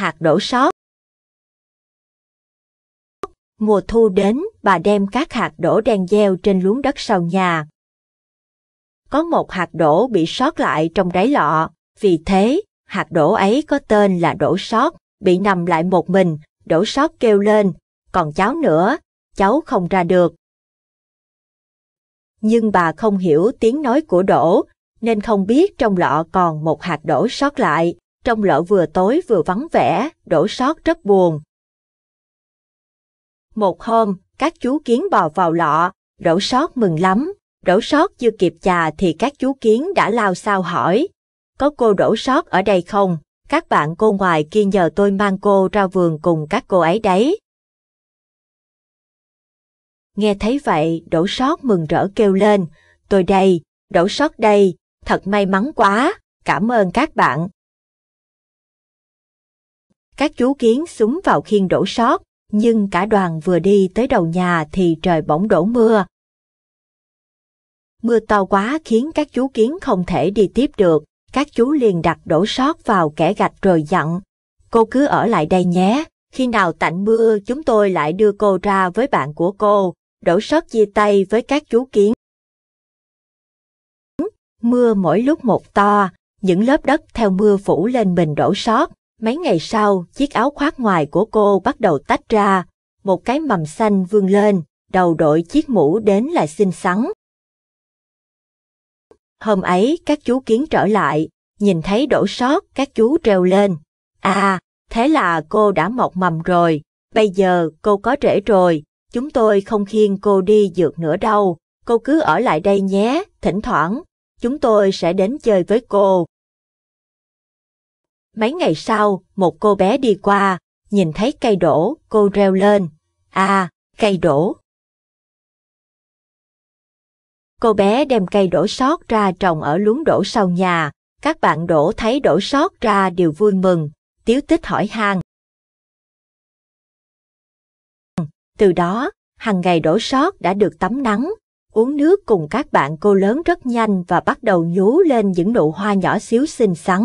hạt đổ sót. Mùa thu đến, bà đem các hạt đổ đang gieo trên luống đất sau nhà. Có một hạt đổ bị sót lại trong đáy lọ, vì thế, hạt đổ ấy có tên là đổ sót, bị nằm lại một mình, đổ sót kêu lên, còn cháu nữa, cháu không ra được. Nhưng bà không hiểu tiếng nói của đổ, nên không biết trong lọ còn một hạt đổ sót lại trong lọ vừa tối vừa vắng vẻ, đổ sót rất buồn. Một hôm, các chú kiến bò vào lọ, đổ sót mừng lắm. Đổ sót chưa kịp chà thì các chú kiến đã lao sao hỏi. Có cô đổ sót ở đây không? Các bạn cô ngoài kia nhờ tôi mang cô ra vườn cùng các cô ấy đấy. Nghe thấy vậy, đổ sót mừng rỡ kêu lên. Tôi đây, đổ sót đây, thật may mắn quá, cảm ơn các bạn các chú kiến súng vào khiên đổ sót, nhưng cả đoàn vừa đi tới đầu nhà thì trời bỗng đổ mưa. Mưa to quá khiến các chú kiến không thể đi tiếp được, các chú liền đặt đổ sót vào kẻ gạch rồi dặn, cô cứ ở lại đây nhé, khi nào tạnh mưa chúng tôi lại đưa cô ra với bạn của cô, đổ sót chia tay với các chú kiến. Mưa mỗi lúc một to, những lớp đất theo mưa phủ lên mình đổ sót, Mấy ngày sau, chiếc áo khoác ngoài của cô bắt đầu tách ra, một cái mầm xanh vươn lên, đầu đội chiếc mũ đến là xinh xắn. Hôm ấy, các chú kiến trở lại, nhìn thấy đổ sót, các chú treo lên. À, thế là cô đã mọc mầm rồi, bây giờ cô có rễ rồi, chúng tôi không khiêng cô đi dược nữa đâu, cô cứ ở lại đây nhé, thỉnh thoảng, chúng tôi sẽ đến chơi với cô, Mấy ngày sau, một cô bé đi qua, nhìn thấy cây đổ, cô reo lên. À, cây đổ. Cô bé đem cây đổ sót ra trồng ở luống đổ sau nhà. Các bạn đổ thấy đổ sót ra đều vui mừng. Tiếu tích hỏi hàng. Từ đó, hàng ngày đổ sót đã được tắm nắng, uống nước cùng các bạn cô lớn rất nhanh và bắt đầu nhú lên những nụ hoa nhỏ xíu xinh xắn.